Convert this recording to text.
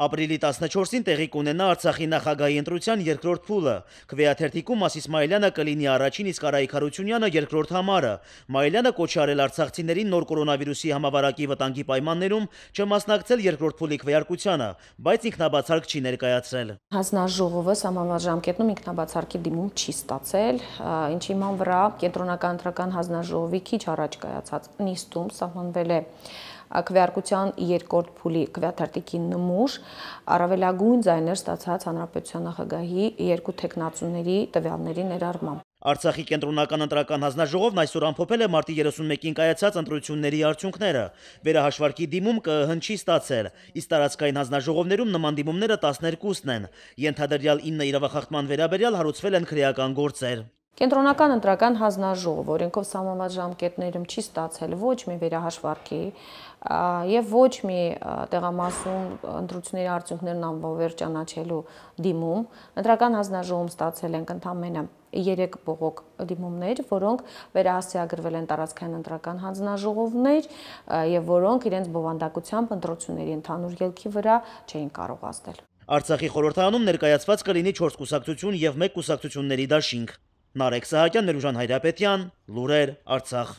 Ապրիլի 14-ին տեղի կունենա Արցախի նախագահի ընտրության երկրորդ փուլը։ Քվեաթերթիկում Մասիս Մայլյանը կլինի առաջին, իսկ Արայիկ Հարությունյանը երկրորդ համարը։ Մայլյանը կոչ արել արցախցիներին նոր կորոնավիրուսի համավարակի վտանգի պայմաններում չմասնակցել երկրորդ փուլի քվեարկությանը, բայց ինքնաբացարկ չի ներկայացրել։ Հանձնաժողովը համաժամկետնում ինքնաբացարկի դիմում չի ստացել, ինչի իման վրա կենտրոնական ընտրական հանձնաժողովի քիչ առաջ կայացած նիստում սահմանվել է քվեարկության երկրորդ փուլի քվեաթերթիկի նմուշ առավելագույն ձայներ ստացած հանրապետության նախագահի երկու տեխնացուների տվյալների ներառմամբ Արցախի կենտրոնական ընտրական հանձնաժողովն այսօր ամփոփել է մարտի 31-ին կայացած ընտրությունների արդյունքները։ Վերահաշվարկի դիմում ԿԸՀ-ն չի ստացել, իսկ տարածքային հանձնաժողովներում նման դիմումները 12-ն են։ Ենթադրյալ 9 իրավախախտման վերաբերյալ հարուցվել են քրեական գործեր։ Կենտրոնական ընտրական հանձնաժողով օրենքով սահմանված ժամկետներում չի ստացել ոչ մի վերահաշվարկի եւ ոչ մի տեղամասում ընտրությունների արդյունքներն ամբողջ ճանաչելու դիմում։ Ընտրական հանձնաժողովում ստացել ենք ընդամենը 3 բողոք դիմումներ, որոնք վերահասցեագրվել են տարածքային ընտրական հանձնաժողովներ եւ որոնք իրենց բովանդակությամբ ընտրությունների ընդհանուր ելքի վրա չէին կարող ազդել։ Արցախի խորհրդանում ներկայացված կլինի 4 կուսակցություն եւ 1 կուսակցությունների դաշինք։ Նարեկ Սահակյան, Ներուժան Հայրապետյան, Լուրեր, Արցախ։